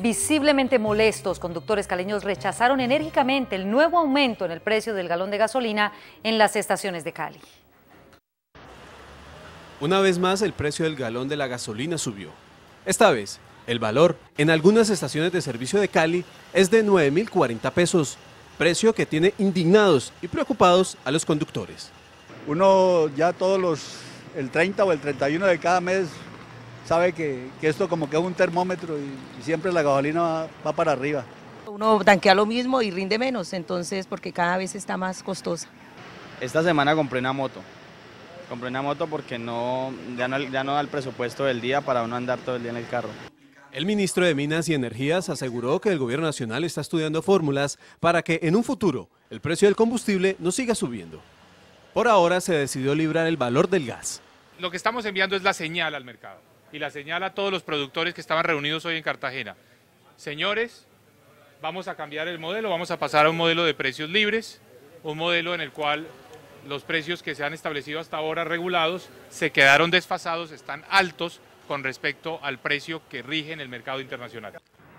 Visiblemente molestos, conductores caleños rechazaron enérgicamente el nuevo aumento en el precio del galón de gasolina en las estaciones de Cali. Una vez más, el precio del galón de la gasolina subió. Esta vez, el valor en algunas estaciones de servicio de Cali es de 9.040 pesos, precio que tiene indignados y preocupados a los conductores. Uno ya todos los, el 30 o el 31 de cada mes sabe que, esto como que es un termómetro y, siempre la gasolina va, para arriba. Uno tanquea lo mismo y rinde menos, entonces porque cada vez está más costosa. Esta semana compré una moto. Compré una moto porque no ya, no, ya no da el presupuesto del día para uno andar todo el día en el carro. El ministro de Minas y Energías aseguró que el gobierno nacional está estudiando fórmulas para que en un futuro el precio del combustible no siga subiendo. Por ahora se decidió librar el valor del gas. Lo que estamos enviando es la señal al mercado y la señala a todos los productores que estaban reunidos hoy en Cartagena. Señores, vamos a cambiar el modelo, vamos a pasar a un modelo de precios libres, un modelo en el cual los precios que se han establecido hasta ahora regulados se quedaron desfasados, están altos con respecto al precio que rige en el mercado internacional.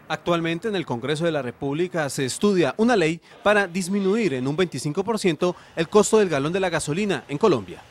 Actualmente en el Congreso de la República se estudia una ley para disminuir en un 25% el costo del galón de la gasolina en Colombia.